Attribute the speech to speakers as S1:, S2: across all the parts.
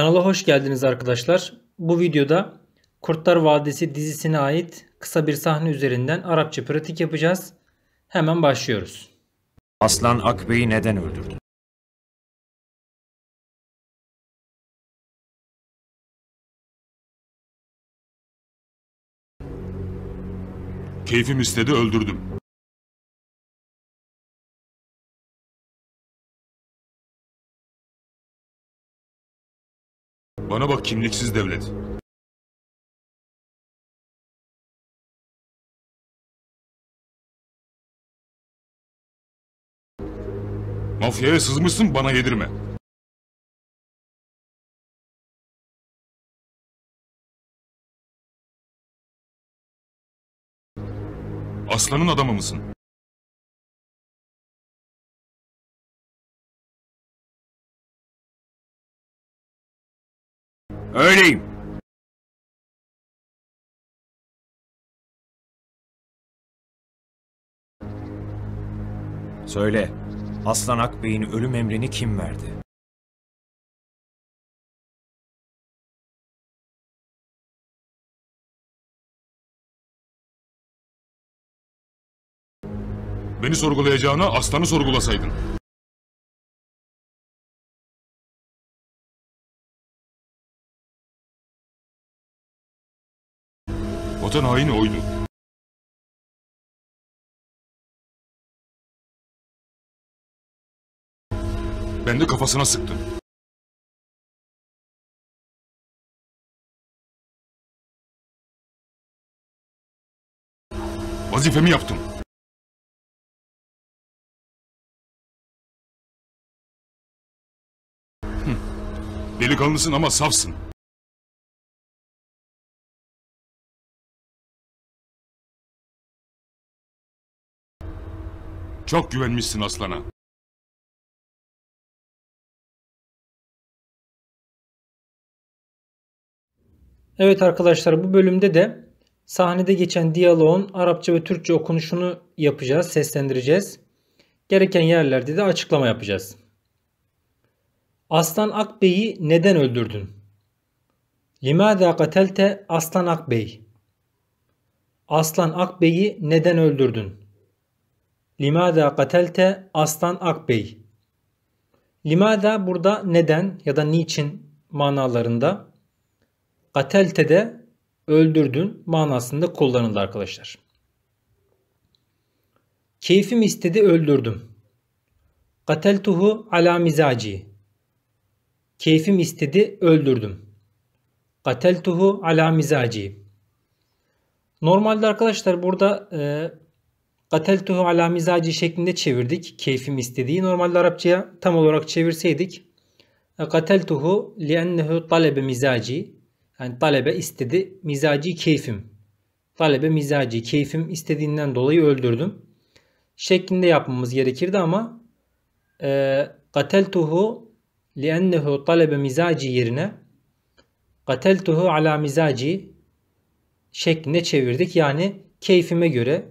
S1: Kanala hoş geldiniz arkadaşlar. Bu videoda Kurtlar Vadisi dizisine ait kısa bir sahne
S2: üzerinden Arapça pratik yapacağız. Hemen başlıyoruz. Aslan Akbey'i neden öldürdü? Keyfim istedi öldürdüm. Bana bak kimliksiz devlet. Mafyaya sızmışsın bana yedirme. Aslanın adamı mısın? Öyleyim. Söyle, Aslan Akbey'in ölüm emrini kim verdi? Beni sorgulayacağına aslanı sorgulasaydın. Vatan haini oydu. Ben de kafasına sıktım. Vazifemi yaptım. Delikanlısın ama safsın. Çok güvenmişsin aslana. Evet arkadaşlar bu bölümde de sahnede geçen diyaloğun
S1: Arapça ve Türkçe okunuşunu yapacağız, seslendireceğiz. Gereken yerlerde de açıklama yapacağız. Aslan Akbey'i neden öldürdün? Limada katelte Aslan Akbey. Aslan Akbey'i neden öldürdün? Limada katelte Aslan Akbey. Limada burada neden ya da niçin manalarında. Katelte de öldürdün manasında kullanıldı arkadaşlar. Keyfim istedi öldürdüm. Kateltuhu ala mizaci. Keyfim istedi öldürdüm. Kateltuhu ala mizaci. Normalde arkadaşlar burada e, Gateltuhu ala mizaci şeklinde çevirdik. Keyfim istediği normal Arapçaya tam olarak çevirseydik. Gateltuhu e, liennehu talebe mizacı, Yani talebe istedi. mizacı keyfim. Talebe mizacı keyfim istediğinden dolayı öldürdüm. Şeklinde yapmamız gerekirdi ama e, Gateltuhu liennehu talebe mizacı yerine Gateltuhu ala mizaci şeklinde çevirdik. Yani keyfime göre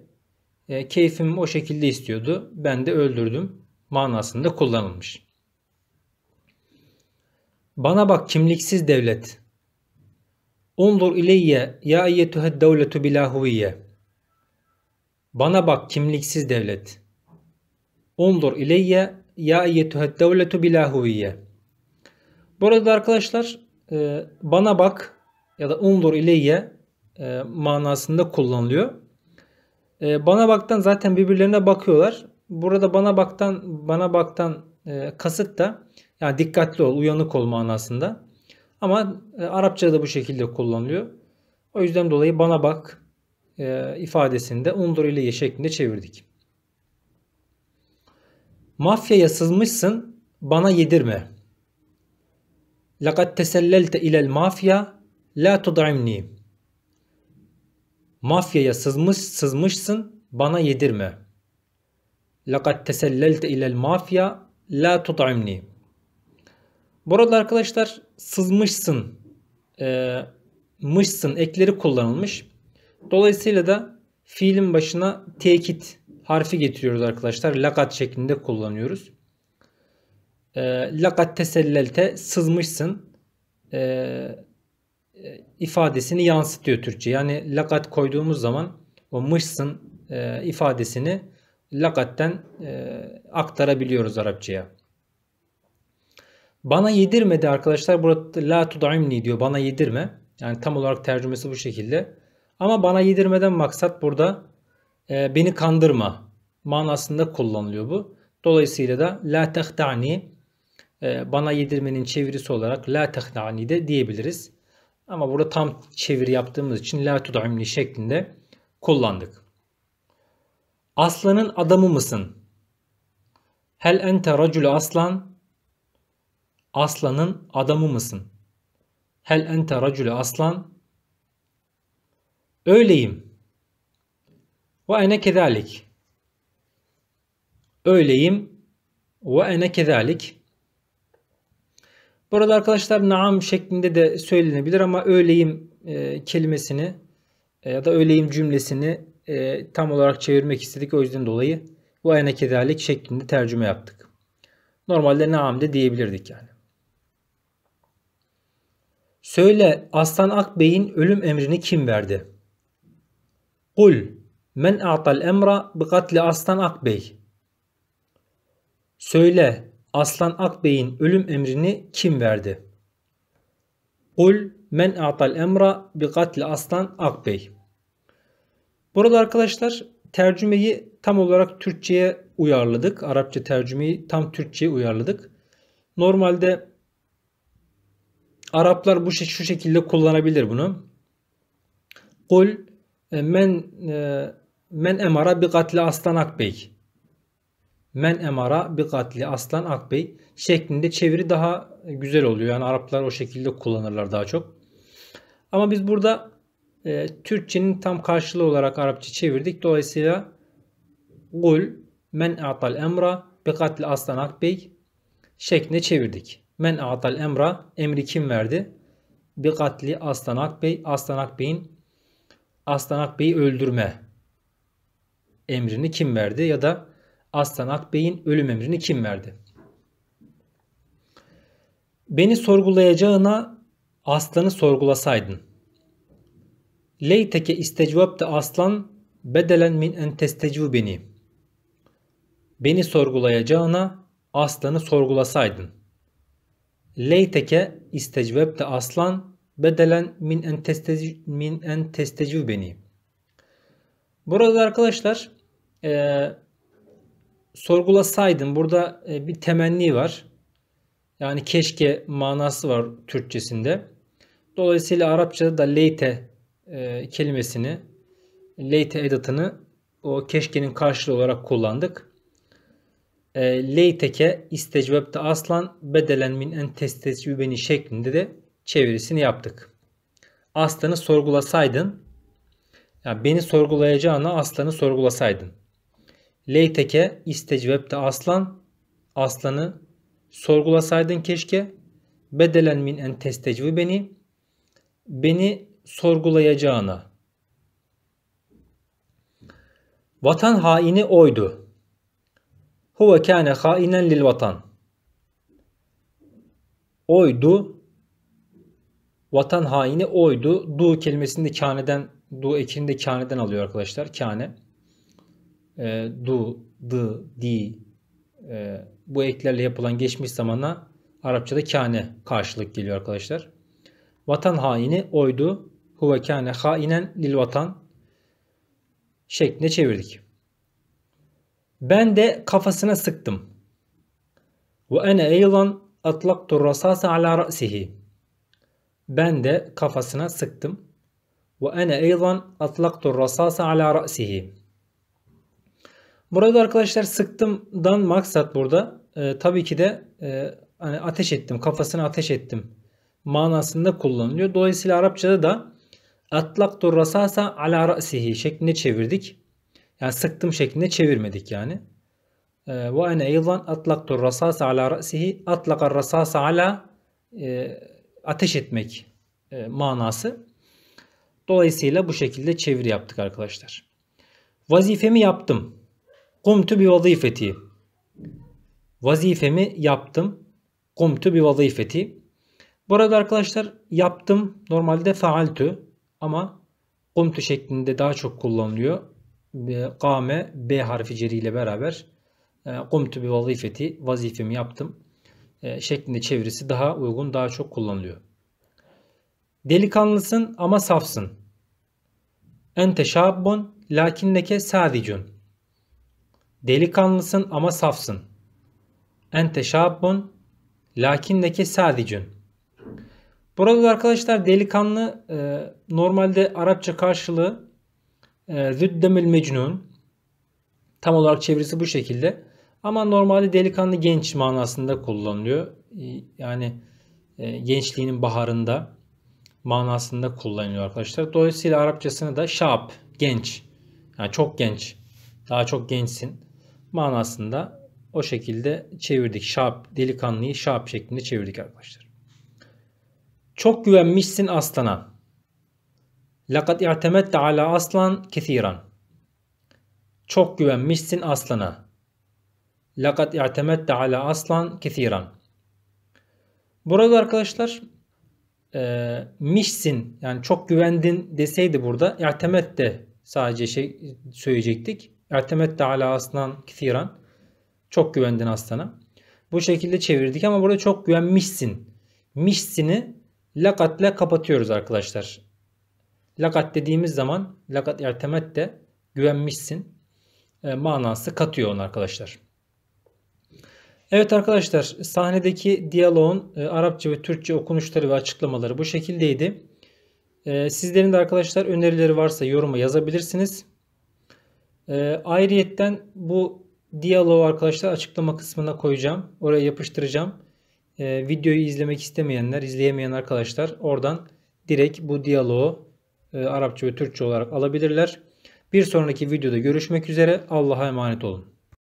S1: e, keyfim o şekilde istiyordu. Ben de öldürdüm manasında kullanılmış. Bana bak kimliksiz devlet. Ondur ileyye ya eyyetühed devletu bilahuviye. Bana bak kimliksiz devlet. Ondur ileyye ya eyyetühed devletu bilahuviye. Burada arkadaşlar e, bana bak ya da undur ileyye e, manasında kullanılıyor. E, bana baktan zaten birbirlerine bakıyorlar. Burada bana baktan bana baktan e, kasıt da yani dikkatli ol, uyanık ol manasında. Ama e, Arapçada da bu şekilde kullanılıyor. O yüzden dolayı bana bak e, ifadesinde undur ye şeklinde çevirdik. Mafyaya sızmışsın bana yedirme. Lakat tesellelte ilel mafya la tud'imni. Mafyaya sızmış sızmışsın bana yedirme. Lakat tesellelte ilel mafya la tut'imni. Burada arkadaşlar sızmışsın, e, mışsın ekleri kullanılmış. Dolayısıyla da fiilin başına tekit harfi getiriyoruz arkadaşlar. Lakat şeklinde kullanıyoruz. E, lakat tesellelte sızmışsın. E, e, ifadesini yansıtıyor Türkçe. Yani lakat koyduğumuz zaman o mışsın e, ifadesini lakatten e, aktarabiliyoruz Arapçaya. Bana yedirmedi arkadaşlar. Burada la tudaimni diyor. Bana yedirme. Yani tam olarak tercümesi bu şekilde. Ama bana yedirmeden maksat burada beni kandırma manasında kullanılıyor bu. Dolayısıyla da la tehdani e, bana yedirmenin çevirisi olarak la tehdani de diyebiliriz. Ama burada tam çevir yaptığımız için la tud'imni şeklinde kullandık. Aslanın adamı mısın? Hel ente racülü aslan? Aslanın adamı mısın? Hel ente racülü aslan? Öyleyim. Ve ene kedalik. Öyleyim. Ve ene kedalik. Bu arada arkadaşlar naam şeklinde de söylenebilir ama öyleyim e, kelimesini e, ya da öyleyim cümlesini e, tam olarak çevirmek istedik. O yüzden dolayı bu ayna kederlik şeklinde tercüme yaptık. Normalde naam de diyebilirdik yani. Söyle Aslan Akbey'in ölüm emrini kim verdi? Kul men a'tal emra bi katli Aslan Akbey. Söyle Aslan Akbey'in ölüm emrini kim verdi? Kul men a'tal emra bi katli Aslan Akbey. Burada arkadaşlar tercümeyi tam olarak Türkçe'ye uyarladık. Arapça tercümeyi tam Türkçe'ye uyarladık. Normalde Araplar bu şu şekilde kullanabilir bunu. Kul e, men e, men emara bi katli Aslan Akbey men emara bi katli aslan akbey şeklinde çeviri daha güzel oluyor. Yani Araplar o şekilde kullanırlar daha çok. Ama biz burada e, Türkçenin tam karşılığı olarak Arapça çevirdik. Dolayısıyla gul men a'tal emra bi katli aslan akbey şeklinde çevirdik. Men a'tal emra emri kim verdi? Bi katli aslan akbey aslan akbey'in aslan akbey'i öldürme emrini kim verdi ya da Aslan Akbey'in ölüm emrini kim verdi? Beni sorgulayacağına aslanı sorgulasaydın. Leyteke istecvabte aslan bedelen min en testecvu beni. Beni sorgulayacağına aslanı sorgulasaydın. Leyteke istecvabte aslan bedelen min en testecv min en beni. Burada arkadaşlar ee, Sorgulasaydın burada e, bir temenni var. Yani keşke manası var Türkçesinde. Dolayısıyla Arapçada da leyte e, kelimesini, leyte edatını o keşkenin karşılığı olarak kullandık. E, leyteke istecvebte aslan bedelen min en testecvübeni şeklinde de çevirisini yaptık. Aslanı sorgulasaydın, yani beni sorgulayacağına aslanı sorgulasaydın. Leyteke istecvebte aslan, aslanı sorgulasaydın keşke. Bedelen min en testecvi beni, beni sorgulayacağına. Vatan haini oydu. Huve kâne hainen lil vatan. Oydu. Vatan haini oydu. Du kelimesini de kâneden, du ekini de kâneden alıyor arkadaşlar. Kâne. E, du, dı, di e, bu eklerle yapılan geçmiş zamana Arapçada kâne karşılık geliyor arkadaşlar. Vatan haini oydu. Huve kâne hainen lil vatan şeklinde çevirdik. Ben de kafasına sıktım. Ve ene eylan atlaktu rasasa ala ra'sihi. Ben de kafasına sıktım. Ve ene eylan atlaktu rasasa ala ra'sihi. Burada arkadaşlar sıktımdan maksat burada. E, tabii ki de e, hani ateş ettim, kafasını ateş ettim manasında kullanılıyor. Dolayısıyla Arapçada da atlak rasasa ala ra'sihi şeklinde çevirdik. Yani sıktım şeklinde çevirmedik yani. E, Ve ene eyvan atlak rasasa ala ra'sihi atlakar rasasa ala e, ateş etmek e, manası. Dolayısıyla bu şekilde çeviri yaptık arkadaşlar. Vazifemi yaptım. Kumtu bi vazifeti. Vazifemi yaptım. Kumtu bi vazifeti. Bu arada arkadaşlar yaptım normalde faaltü ama kumtu şeklinde daha çok kullanılıyor. Kame B harfi ceri ile beraber e, kumtu bi vazifeti vazifemi yaptım e, şeklinde çevirisi daha uygun daha çok kullanılıyor. Delikanlısın ama safsın. Ente şabbon, lakinneke sadicun. Delikanlısın ama safsın. Ente şabun lakinneki sadicün. Burada arkadaşlar delikanlı e, normalde Arapça karşılığı e, züddemül mecnun. Tam olarak çevirisi bu şekilde. Ama normalde delikanlı genç manasında kullanılıyor. E, yani e, gençliğinin baharında manasında kullanılıyor arkadaşlar. Dolayısıyla Arapçasını da şab, genç. Yani çok genç. Daha çok gençsin manasında o şekilde çevirdik. Şap, delikanlıyı şap şeklinde çevirdik arkadaşlar. Çok güvenmişsin aslana. Lakat de ala aslan kethiran. Çok güvenmişsin aslana. Lakat de ala aslan kethiran. Burada arkadaşlar e, mişsin yani çok güvendin deseydi burada de sadece şey söyleyecektik. Ertemette ala aslan kithiran. Çok güvendin aslana. Bu şekilde çevirdik ama burada çok güvenmişsin. Mişsini lakatla kapatıyoruz arkadaşlar. Lakat dediğimiz zaman lakat ertemette güvenmişsin e, manası katıyor onu arkadaşlar. Evet arkadaşlar sahnedeki diyaloğun e, Arapça ve Türkçe okunuşları ve açıklamaları bu şekildeydi. E, sizlerin de arkadaşlar önerileri varsa yoruma yazabilirsiniz. E, ayrıyetten bu diyaloğu arkadaşlar açıklama kısmına koyacağım. Oraya yapıştıracağım. E, videoyu izlemek istemeyenler, izleyemeyen arkadaşlar oradan direkt bu diyaloğu e, Arapça ve Türkçe olarak alabilirler. Bir sonraki videoda görüşmek üzere. Allah'a emanet olun.